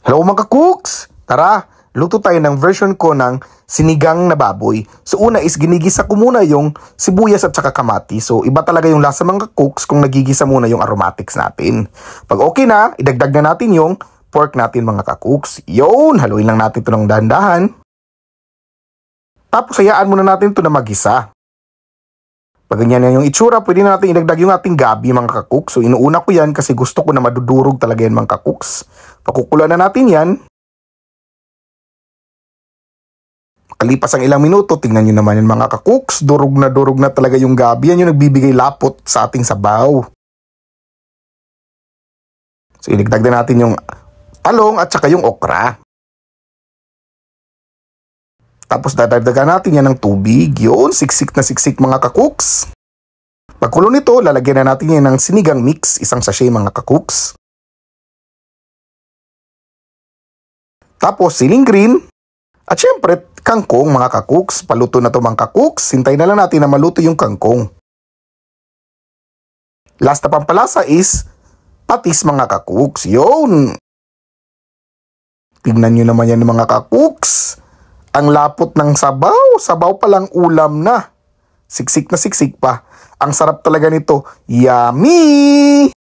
Hello mga cooks! Tara, luto tayo ng version ko ng sinigang na baboy. So una is ginigisa ko muna yung sibuyas at saka kamati. So iba talaga yung lasa mga cooks kung nagigisa muna yung aromatics natin. Pag okay na, idagdag na natin yung pork natin mga ka-cooks. Yun, haluin lang natin ito ng dahan-dahan. Tapos hayaan muna natin ito na magisa. Pag ganyan na yung itsura, pwede na natin idagdag yung ating gabi mga kakooks. So inuuna ko yan kasi gusto ko na madudurog talaga yan mga kakooks. Pakukulan na natin yan. Kalipas ang ilang minuto, tingnan nyo naman yung mga kakooks. Durog na durog na talaga yung gabi. Yan yung nagbibigay lapot sa ating sabaw. So inagdag din natin yung talong at saka yung okra. Tapos dadagdagan natin yan ng tubig. Yun, siksik na siksik mga kakooks. Pagkulo nito, lalagyan na natin yan ng sinigang mix, isang sachet mga kakooks. Tapos siling green. At syempre, kangkong mga kakooks. Paluto na to mga kakooks. Hintay na lang natin na maluto yung kangkong. Last na pampalasa is patis mga kakooks. Yun! Tingnan nyo naman yan mga kakooks. Ang lapot ng sabaw, sabaw pa lang ulam na. Siksik na siksik pa. Ang sarap talaga nito. Yummy!